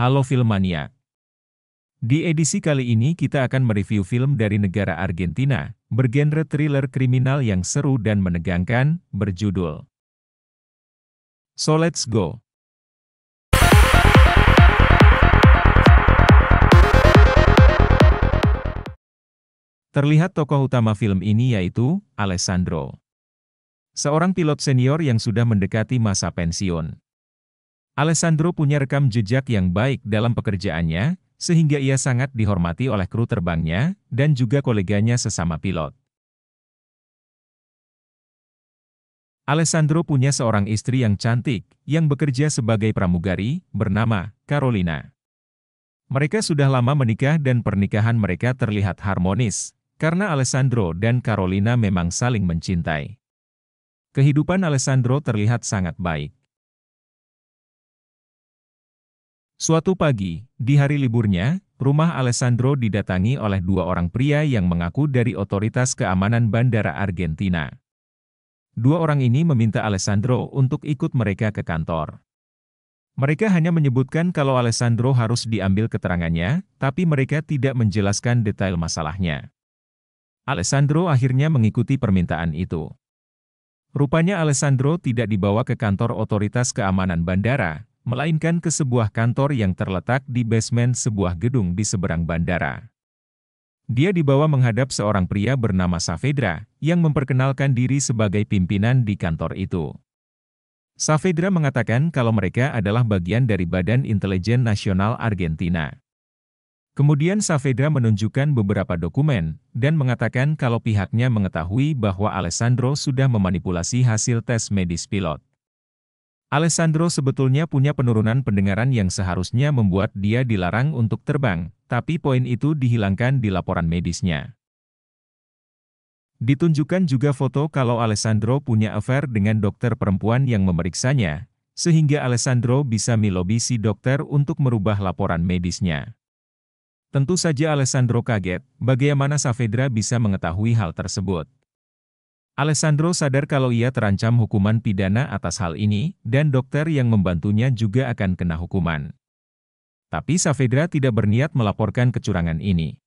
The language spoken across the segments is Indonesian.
Halo Filmania. Di edisi kali ini kita akan mereview film dari negara Argentina, bergenre thriller kriminal yang seru dan menegangkan, berjudul So let's go. Terlihat tokoh utama film ini yaitu Alessandro, seorang pilot senior yang sudah mendekati masa pensiun. Alessandro punya rekam jejak yang baik dalam pekerjaannya, sehingga ia sangat dihormati oleh kru terbangnya dan juga koleganya sesama pilot. Alessandro punya seorang istri yang cantik, yang bekerja sebagai pramugari, bernama Carolina. Mereka sudah lama menikah dan pernikahan mereka terlihat harmonis, karena Alessandro dan Carolina memang saling mencintai. Kehidupan Alessandro terlihat sangat baik. Suatu pagi, di hari liburnya, rumah Alessandro didatangi oleh dua orang pria yang mengaku dari otoritas keamanan bandara Argentina. Dua orang ini meminta Alessandro untuk ikut mereka ke kantor. Mereka hanya menyebutkan kalau Alessandro harus diambil keterangannya, tapi mereka tidak menjelaskan detail masalahnya. Alessandro akhirnya mengikuti permintaan itu. Rupanya Alessandro tidak dibawa ke kantor otoritas keamanan bandara, melainkan ke sebuah kantor yang terletak di basement sebuah gedung di seberang bandara. Dia dibawa menghadap seorang pria bernama Saavedra yang memperkenalkan diri sebagai pimpinan di kantor itu. Saavedra mengatakan kalau mereka adalah bagian dari Badan Intelijen Nasional Argentina. Kemudian Saavedra menunjukkan beberapa dokumen, dan mengatakan kalau pihaknya mengetahui bahwa Alessandro sudah memanipulasi hasil tes medis pilot. Alessandro sebetulnya punya penurunan pendengaran yang seharusnya membuat dia dilarang untuk terbang, tapi poin itu dihilangkan di laporan medisnya. Ditunjukkan juga foto kalau Alessandro punya affair dengan dokter perempuan yang memeriksanya, sehingga Alessandro bisa melobi si dokter untuk merubah laporan medisnya. Tentu saja Alessandro kaget, bagaimana Saavedra bisa mengetahui hal tersebut. Alessandro sadar kalau ia terancam hukuman pidana atas hal ini, dan dokter yang membantunya juga akan kena hukuman. Tapi Saavedra tidak berniat melaporkan kecurangan ini.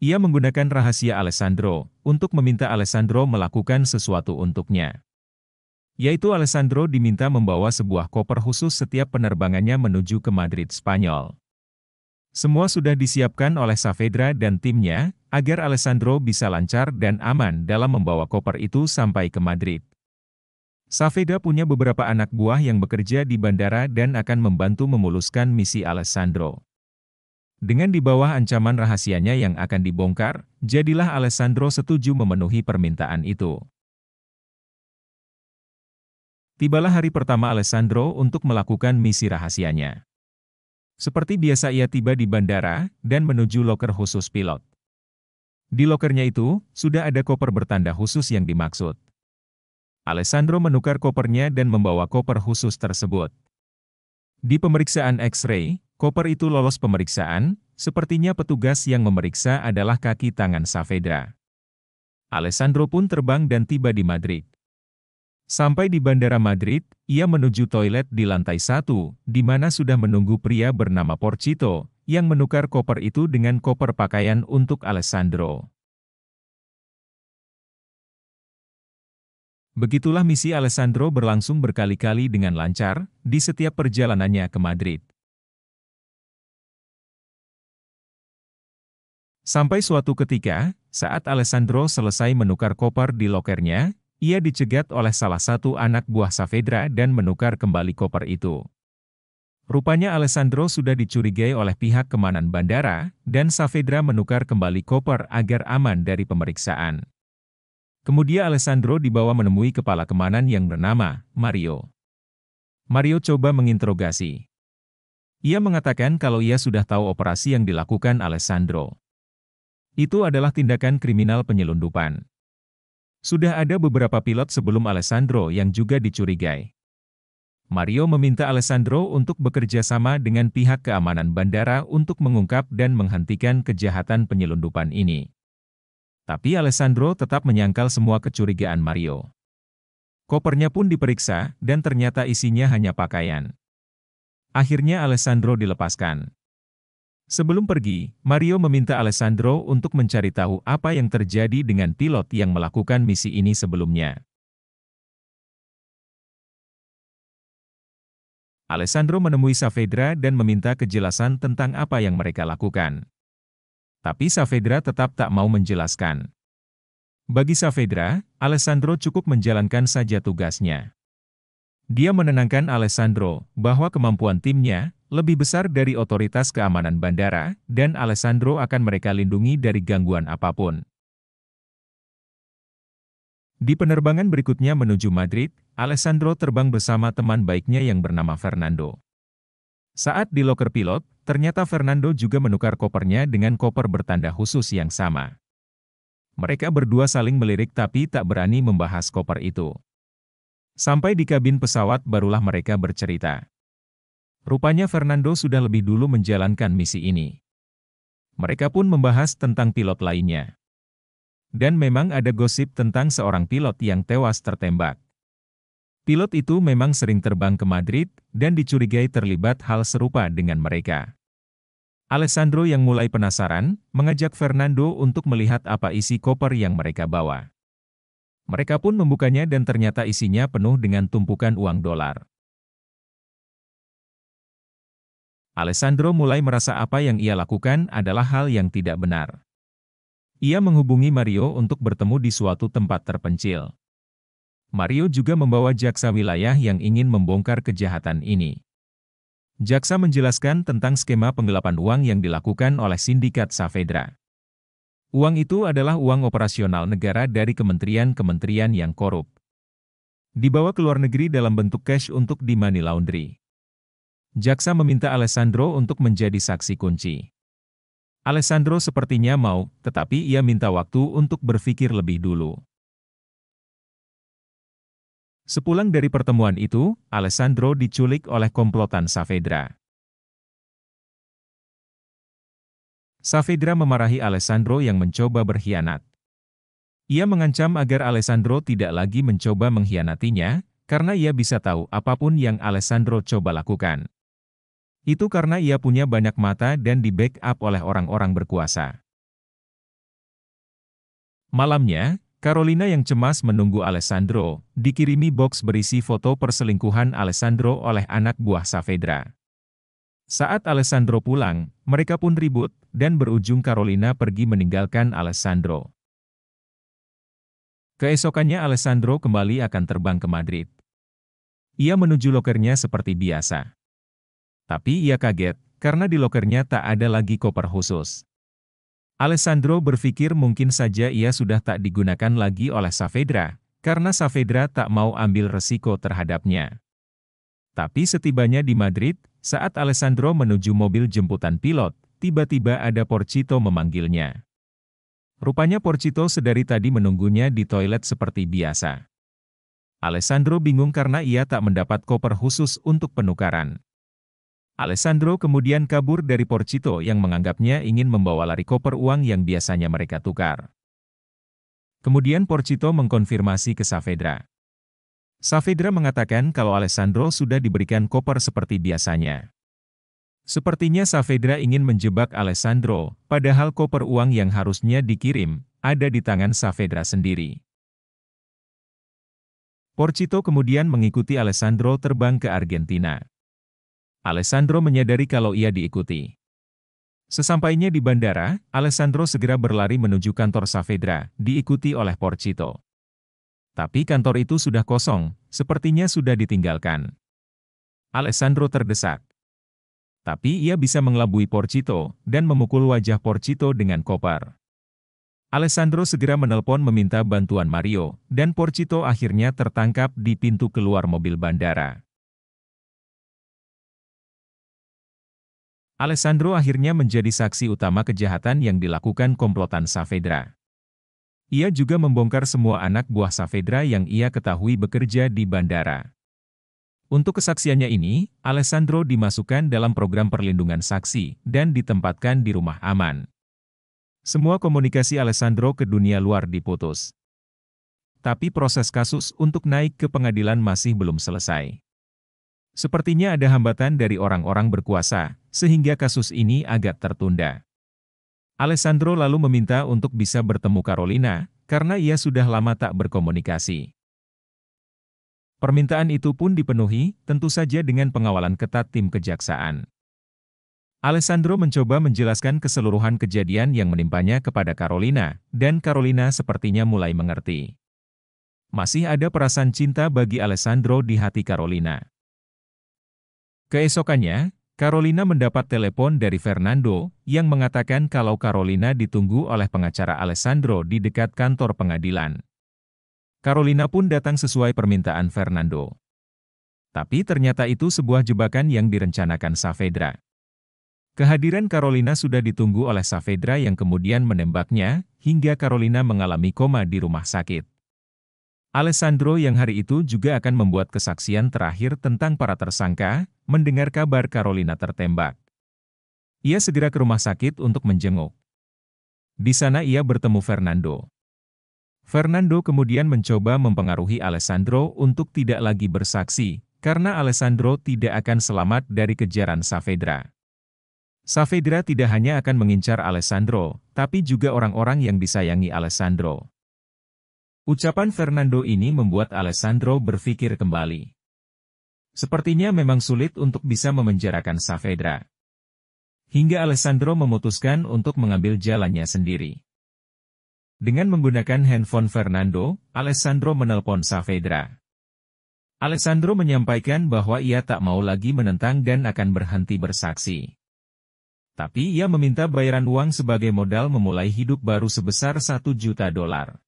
Ia menggunakan rahasia Alessandro untuk meminta Alessandro melakukan sesuatu untuknya. Yaitu Alessandro diminta membawa sebuah koper khusus setiap penerbangannya menuju ke Madrid, Spanyol. Semua sudah disiapkan oleh Saavedra dan timnya, agar Alessandro bisa lancar dan aman dalam membawa koper itu sampai ke Madrid. Saveda punya beberapa anak buah yang bekerja di bandara dan akan membantu memuluskan misi Alessandro. Dengan di bawah ancaman rahasianya yang akan dibongkar, jadilah Alessandro setuju memenuhi permintaan itu. Tibalah hari pertama Alessandro untuk melakukan misi rahasianya. Seperti biasa ia tiba di bandara dan menuju loker khusus pilot. Di lokernya itu, sudah ada koper bertanda khusus yang dimaksud. Alessandro menukar kopernya dan membawa koper khusus tersebut. Di pemeriksaan X-ray, koper itu lolos pemeriksaan, sepertinya petugas yang memeriksa adalah kaki tangan Saavedra. Alessandro pun terbang dan tiba di Madrid. Sampai di Bandara Madrid, ia menuju toilet di lantai satu, di mana sudah menunggu pria bernama Porcito, yang menukar koper itu dengan koper pakaian untuk Alessandro. Begitulah misi Alessandro berlangsung berkali-kali dengan lancar di setiap perjalanannya ke Madrid. Sampai suatu ketika, saat Alessandro selesai menukar koper di lokernya, ia dicegat oleh salah satu anak buah Saavedra dan menukar kembali koper itu. Rupanya Alessandro sudah dicurigai oleh pihak kemanan bandara, dan Saavedra menukar kembali koper agar aman dari pemeriksaan. Kemudian Alessandro dibawa menemui kepala kemanan yang bernama Mario. Mario coba menginterogasi. Ia mengatakan kalau ia sudah tahu operasi yang dilakukan Alessandro. Itu adalah tindakan kriminal penyelundupan. Sudah ada beberapa pilot sebelum Alessandro yang juga dicurigai. Mario meminta Alessandro untuk bekerja sama dengan pihak keamanan bandara untuk mengungkap dan menghentikan kejahatan penyelundupan ini. Tapi Alessandro tetap menyangkal semua kecurigaan Mario. Kopernya pun diperiksa dan ternyata isinya hanya pakaian. Akhirnya Alessandro dilepaskan. Sebelum pergi, Mario meminta Alessandro untuk mencari tahu apa yang terjadi dengan pilot yang melakukan misi ini sebelumnya. Alessandro menemui Saavedra dan meminta kejelasan tentang apa yang mereka lakukan. Tapi Saavedra tetap tak mau menjelaskan. Bagi Saavedra, Alessandro cukup menjalankan saja tugasnya. Dia menenangkan Alessandro bahwa kemampuan timnya lebih besar dari otoritas keamanan bandara, dan Alessandro akan mereka lindungi dari gangguan apapun. Di penerbangan berikutnya menuju Madrid, Alessandro terbang bersama teman baiknya yang bernama Fernando. Saat di loker pilot, ternyata Fernando juga menukar kopernya dengan koper bertanda khusus yang sama. Mereka berdua saling melirik tapi tak berani membahas koper itu. Sampai di kabin pesawat barulah mereka bercerita. Rupanya Fernando sudah lebih dulu menjalankan misi ini. Mereka pun membahas tentang pilot lainnya. Dan memang ada gosip tentang seorang pilot yang tewas tertembak. Pilot itu memang sering terbang ke Madrid dan dicurigai terlibat hal serupa dengan mereka. Alessandro yang mulai penasaran, mengajak Fernando untuk melihat apa isi koper yang mereka bawa. Mereka pun membukanya dan ternyata isinya penuh dengan tumpukan uang dolar. Alessandro mulai merasa apa yang ia lakukan adalah hal yang tidak benar. Ia menghubungi Mario untuk bertemu di suatu tempat terpencil. Mario juga membawa jaksa wilayah yang ingin membongkar kejahatan ini. Jaksa menjelaskan tentang skema penggelapan uang yang dilakukan oleh sindikat Saavedra. Uang itu adalah uang operasional negara dari kementerian-kementerian yang korup. Dibawa ke luar negeri dalam bentuk cash untuk di money laundry. Jaksa meminta Alessandro untuk menjadi saksi kunci. Alessandro sepertinya mau, tetapi ia minta waktu untuk berpikir lebih dulu. Sepulang dari pertemuan itu, Alessandro diculik oleh komplotan Saavedra. Saavedra memarahi Alessandro yang mencoba berkhianat. Ia mengancam agar Alessandro tidak lagi mencoba mengkhianatinya, karena ia bisa tahu apapun yang Alessandro coba lakukan. Itu karena ia punya banyak mata dan di-backup oleh orang-orang berkuasa. Malamnya, Carolina yang cemas menunggu Alessandro, dikirimi box berisi foto perselingkuhan Alessandro oleh anak buah Saavedra. Saat Alessandro pulang, mereka pun ribut, dan berujung Carolina pergi meninggalkan Alessandro. Keesokannya Alessandro kembali akan terbang ke Madrid. Ia menuju lokernya seperti biasa. Tapi ia kaget, karena di lokernya tak ada lagi koper khusus. Alessandro berpikir mungkin saja ia sudah tak digunakan lagi oleh Saavedra, karena Saavedra tak mau ambil resiko terhadapnya. Tapi setibanya di Madrid, saat Alessandro menuju mobil jemputan pilot, tiba-tiba ada Porcito memanggilnya. Rupanya Porcito sedari tadi menunggunya di toilet seperti biasa. Alessandro bingung karena ia tak mendapat koper khusus untuk penukaran. Alessandro kemudian kabur dari Porcito yang menganggapnya ingin membawa lari koper uang yang biasanya mereka tukar. Kemudian Porcito mengkonfirmasi ke Saavedra. Saavedra mengatakan kalau Alessandro sudah diberikan koper seperti biasanya. Sepertinya Saavedra ingin menjebak Alessandro, padahal koper uang yang harusnya dikirim, ada di tangan Saavedra sendiri. Porcito kemudian mengikuti Alessandro terbang ke Argentina. Alessandro menyadari kalau ia diikuti. Sesampainya di bandara, Alessandro segera berlari menuju kantor Saavedra, diikuti oleh Porcito. Tapi kantor itu sudah kosong, sepertinya sudah ditinggalkan. Alessandro terdesak. Tapi ia bisa mengelabui Porcito, dan memukul wajah Porcito dengan koper. Alessandro segera menelpon meminta bantuan Mario, dan Porcito akhirnya tertangkap di pintu keluar mobil bandara. Alessandro akhirnya menjadi saksi utama kejahatan yang dilakukan komplotan Saavedra. Ia juga membongkar semua anak buah Saavedra yang ia ketahui bekerja di bandara. Untuk kesaksiannya ini, Alessandro dimasukkan dalam program perlindungan saksi dan ditempatkan di rumah aman. Semua komunikasi Alessandro ke dunia luar diputus. Tapi proses kasus untuk naik ke pengadilan masih belum selesai. Sepertinya ada hambatan dari orang-orang berkuasa sehingga kasus ini agak tertunda. Alessandro lalu meminta untuk bisa bertemu Carolina, karena ia sudah lama tak berkomunikasi. Permintaan itu pun dipenuhi, tentu saja dengan pengawalan ketat tim kejaksaan. Alessandro mencoba menjelaskan keseluruhan kejadian yang menimpanya kepada Carolina, dan Carolina sepertinya mulai mengerti. Masih ada perasaan cinta bagi Alessandro di hati Carolina. Keesokannya, Carolina mendapat telepon dari Fernando, yang mengatakan kalau Carolina ditunggu oleh pengacara Alessandro di dekat kantor pengadilan. Carolina pun datang sesuai permintaan Fernando. Tapi ternyata itu sebuah jebakan yang direncanakan Saavedra. Kehadiran Carolina sudah ditunggu oleh Saavedra yang kemudian menembaknya, hingga Carolina mengalami koma di rumah sakit. Alessandro yang hari itu juga akan membuat kesaksian terakhir tentang para tersangka, mendengar kabar Carolina tertembak. Ia segera ke rumah sakit untuk menjenguk. Di sana ia bertemu Fernando. Fernando kemudian mencoba mempengaruhi Alessandro untuk tidak lagi bersaksi, karena Alessandro tidak akan selamat dari kejaran Saavedra. Saavedra tidak hanya akan mengincar Alessandro, tapi juga orang-orang yang disayangi Alessandro. Ucapan Fernando ini membuat Alessandro berpikir kembali. Sepertinya memang sulit untuk bisa memenjarakan Saavedra. Hingga Alessandro memutuskan untuk mengambil jalannya sendiri. Dengan menggunakan handphone Fernando, Alessandro menelpon Saavedra. Alessandro menyampaikan bahwa ia tak mau lagi menentang dan akan berhenti bersaksi. Tapi ia meminta bayaran uang sebagai modal memulai hidup baru sebesar 1 juta dolar.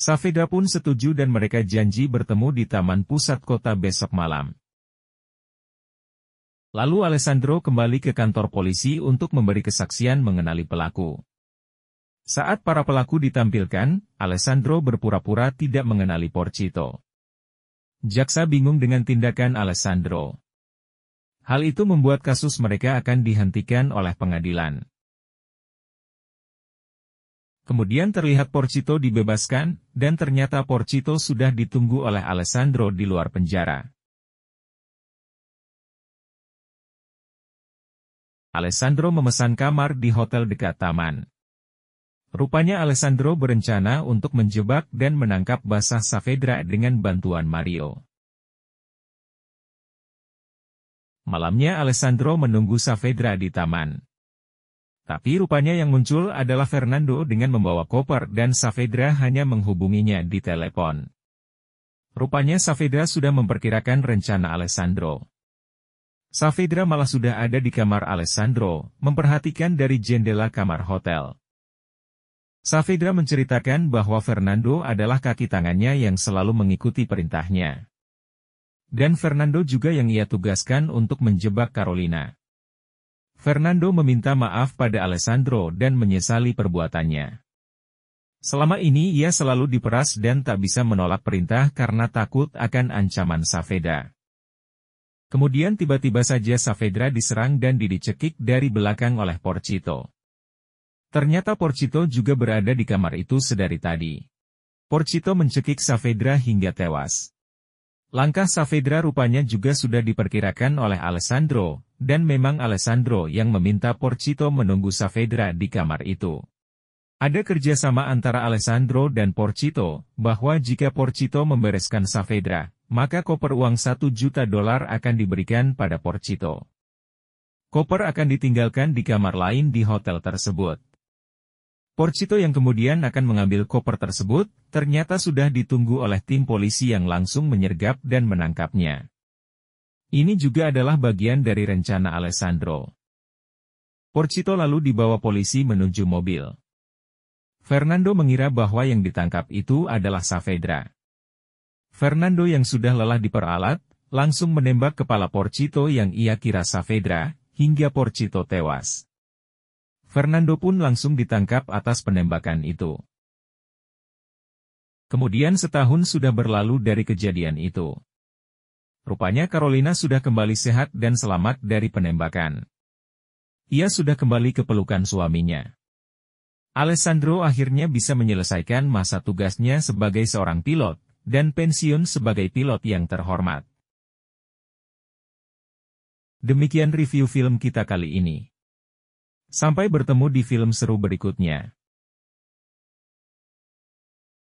Safeda pun setuju dan mereka janji bertemu di taman pusat kota besok malam. Lalu Alessandro kembali ke kantor polisi untuk memberi kesaksian mengenali pelaku. Saat para pelaku ditampilkan, Alessandro berpura-pura tidak mengenali Porcito. Jaksa bingung dengan tindakan Alessandro. Hal itu membuat kasus mereka akan dihentikan oleh pengadilan. Kemudian terlihat Porcito dibebaskan, dan ternyata Porcito sudah ditunggu oleh Alessandro di luar penjara. Alessandro memesan kamar di hotel dekat taman. Rupanya Alessandro berencana untuk menjebak dan menangkap basah Saavedra dengan bantuan Mario. Malamnya Alessandro menunggu Saavedra di taman. Tapi rupanya yang muncul adalah Fernando dengan membawa koper dan Saavedra hanya menghubunginya di telepon. Rupanya Saavedra sudah memperkirakan rencana Alessandro. Saavedra malah sudah ada di kamar Alessandro, memperhatikan dari jendela kamar hotel. Saavedra menceritakan bahwa Fernando adalah kaki tangannya yang selalu mengikuti perintahnya. Dan Fernando juga yang ia tugaskan untuk menjebak Carolina. Fernando meminta maaf pada Alessandro dan menyesali perbuatannya. Selama ini ia selalu diperas dan tak bisa menolak perintah karena takut akan ancaman Saavedra. Kemudian tiba-tiba saja Saavedra diserang dan didicekik dari belakang oleh Porcito. Ternyata Porcito juga berada di kamar itu sedari tadi. Porcito mencekik Saavedra hingga tewas. Langkah Saavedra rupanya juga sudah diperkirakan oleh Alessandro, dan memang Alessandro yang meminta Porcito menunggu Saavedra di kamar itu. Ada kerjasama antara Alessandro dan Porcito, bahwa jika Porcito membereskan Saavedra, maka koper uang 1 juta dolar akan diberikan pada Porcito. Koper akan ditinggalkan di kamar lain di hotel tersebut. Porcito yang kemudian akan mengambil koper tersebut, ternyata sudah ditunggu oleh tim polisi yang langsung menyergap dan menangkapnya. Ini juga adalah bagian dari rencana Alessandro. Porcito lalu dibawa polisi menuju mobil. Fernando mengira bahwa yang ditangkap itu adalah Saavedra. Fernando yang sudah lelah diperalat, langsung menembak kepala Porcito yang ia kira Saavedra, hingga Porcito tewas. Fernando pun langsung ditangkap atas penembakan itu. Kemudian setahun sudah berlalu dari kejadian itu. Rupanya Carolina sudah kembali sehat dan selamat dari penembakan. Ia sudah kembali ke pelukan suaminya. Alessandro akhirnya bisa menyelesaikan masa tugasnya sebagai seorang pilot, dan pensiun sebagai pilot yang terhormat. Demikian review film kita kali ini. Sampai bertemu di film seru berikutnya.